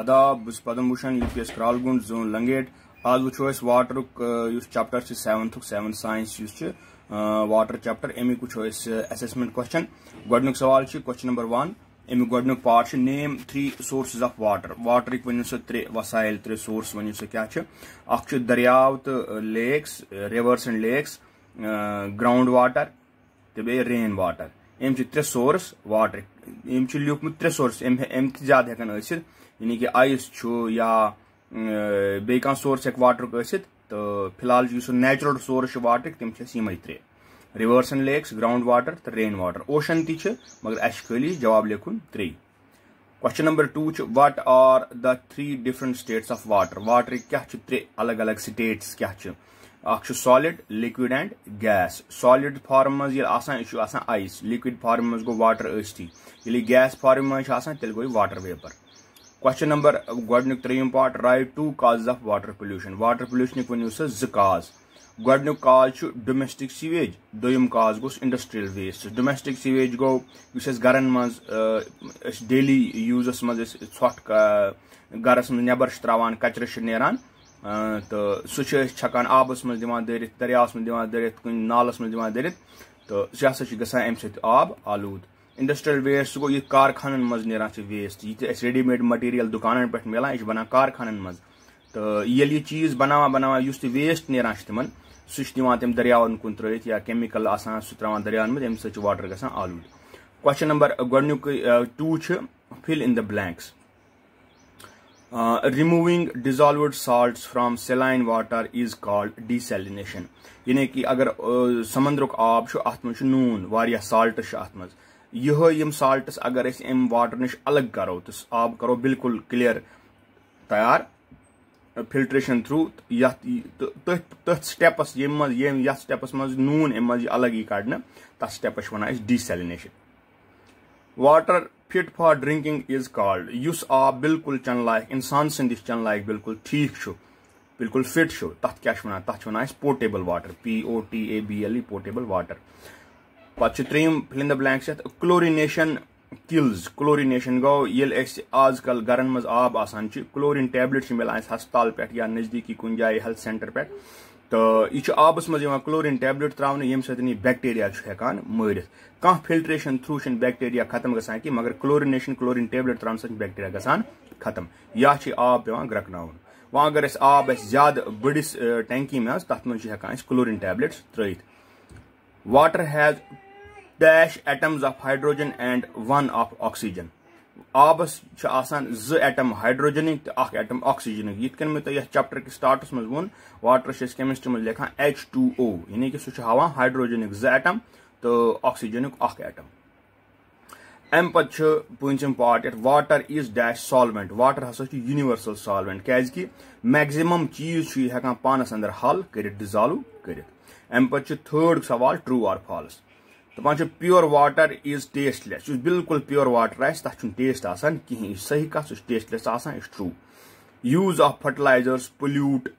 आदाब Padam Bhushan U P S Kralgund zone Langate آز وٕچھو أسۍ واٹرُک یُس چیپٹر چھُ سیونتھُک سیون ساینس یُس چھُ واٹر چیپٹر امیُک وٕچھو أسۍ ایسسمینٹ کوسچن گۄڈٕنیُک سوال چھُ کوسچن نمبر وَن امیُک گۄڈٕنیُک پارٹ چھُ name three sources of water واٹرٕکۍ ؤنِو سا ترٛےٚ وسایل ترٛےٚ سورس ؤنِو سا کیاہ چھِ اکھ چھُ دریاو تہٕ lakes rivers and lakes ground water تہٕ بیٚیہِ رین واٹر یِم چھِ ترٛےٚ سورس واٹرٕکۍ एम लिखमुत त्रे सोर्स अम ज्यादा हेकन यानी कि आइस या बे कह सोर्स हेक वाटर ऐसित तो फिलहाल यह नेचुरल सोर्स वाटर तम त्रे rivers and lakes ground water तो रेन वाटर ओशन ती मगर अस खाली जवाब लिखुन त्रे question number two what are the three different states of water water क्या त्रे अलग अलग स्टेट्स क्या अख solid liquid and gas solid form मज यह आइस लिक्विड फार्म मज गो वाटर ये गैस फार्म मज तेल गई वाटर वेपर क्वेश्चन नंबर गोडन त्रीम part write two cause of water pollution water pollution one so जो काज गोडन काज डोमेस्टिक सीवेज दुम काज गोस इंडस्ट्रियल वेस्ट डोमेस्टिक सीवेज गो यह मज डेली यूजस मज ोट गरस मज त्रावान कचरे नान तो सह छकान आबस मज दरित दरियास मज दरित नालस मज दिवान दरित तो सह हसा अम अमि आब आलूद इंडस्ट्रियल वेस्ट गो यह कारखान मज ना वेस्ट यह रेडीमेड मटीरियल दुकान पे मिलान यह बनान कारखान मज तो ये चीज बनाना बनाना उस वेस्ट ना तम सह तम दरियावन कुन त्रित या कैमिकल आसान सह त्रा दरिया मे अमि सत वाटर गसान आलूद क्वेश्चन नंबर गोडनिक two fill in the blanks removing dissolved salt from saline water is called desalination यानी कि अगर uh, समंदर आब नून वाल्ट अत मे सालटस अगर अम वाटर नश अलग करो तो आब करो बिल्कुल क्लियर तैयार फिल्ट्रेशन थ्रू तथ स्टेपस स्टेपस मे नून अम अलग यी कड़ने तथ steps one desalination water fit for drinking is called उस आब बिल्कुल चन लायक इंसान सदि चन लायक बिल्कुल ठीक बिल्कुल फिट तथ क्या वन तथ one potable water P O T A B L E potable water पे त्रम फिलिंद ब्लैंक ये क्लोरीनेशन किल्स क्लोरीनेशन गो ये कल गरन मज आब आसान क्लोरीन टेबलेट मिलान हस्पताल पे या नजदीकी कुन जाए हेल्थ सेंटर पे तो यह आबस मज क्लोरीन टेबलेट तरावन ये बैक्टीरिया हेकान मर कह फिल्ट्रेशन थ्रू बैक्टीरिया खत्म गसान कह मगर क्लोरिनेशन क्लोरीन टेबलेट तरावन सब बैक्टीरिया गसान खत्म या आब पे ग्रकन वह अगर आब अ ज्यादा बड़िस टैंकी मे तथ मे हेकान क्लोरीन टेबलेट त्रत water has dash atoms of hydrogen and one of oxygen आबस जटम जो हाइड्रोजनिक तो अख एटम ऑक्सीजनिक ये कन मे तह चैप्टर के स्टार्टस मज वो वाटर केमिस्ट्री मज लिखा एच टू ओ यानी कि सह हवा हाइड्रोजनिक जो तो ऑक्सीजनिक अख अम पे पार्ट ये water is dash solvent water हसा यूनिवर्सल सालवेंट क्या कि मैक्सिमम चीज हेकान पानस अंदर हल कर डिजालव कर थर्ड सवाल ट्रू आर फालस दपान pure water is tasteless यह बिल्कुल प्योर वाटर आस तथा टेस्ट आसान कहें सही कह सह टेस्ट लेस आसान true use of fertilisers pollute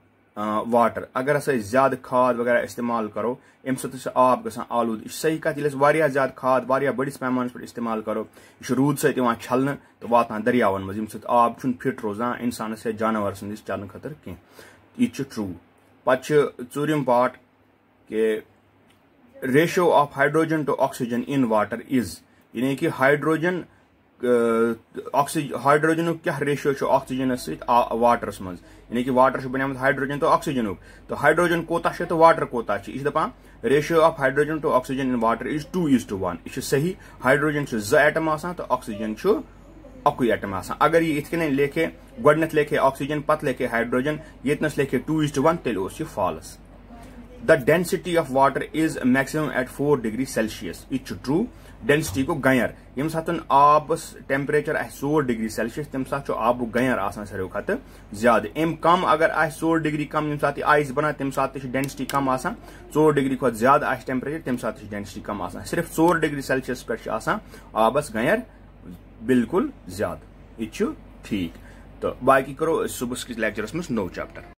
water अगर हसा ज्यादा खाद वगैरह इस्तेमाल करो अम सब आब ग आलूद यह सही कह ये खाद बड़स पैमान पे इस्तेमाल करो यह रूद सत छल तो वातान दरियावन मज स आब फिट रोजान इंसान या जानवर संदिस चलन खतर कह ट्रू पे चूरम पार्ट कि ratio of hydrogen to oxygen in water is यानी कि हाइड्रोजन ऑक्सीजन हाइड्रोजन क्या रेशियो ऑक्सीजन वाटरस मज यानी कि वाटर बन हाइड्रोजन तो ऑक्सीजन तो हाइड्रोजन कोता तो वाटर कोता दपान ratio of hydrogen to oxygen in water is two is two one यह सही हाइड्रोजन जो एटम तो ऑक्सीजन अकु एटम अगर ये इथ लेखे गोडन लेखे ऑक्सीजन पे लेखे हाइड्रोजन ये लेखे टू इज टू वन तेल false the density of water is maximum at four degree Celsius यह ट्रू डेंसिटी गो गर यम सात आब टेम्परेचर आ सोर डिग्री सेल्सियस तम सात आब गर आसान सारो खत ज्यादा अम कम अगर आ सोर डिग्री कम यम सात आइस बना तम सात डेंसिटी कम आसान चोर डिग्री खत ज्यादा आ टेम्परेचर तम सात डेंसिटी कम आसान सिर्फ चोर डिग्री सेल्सियस पे आसान आबस गर बिल्कुल ज्यादा यह ठीक तो बाकी करो सुबह किस लेक्चरस मज नो चैप्टर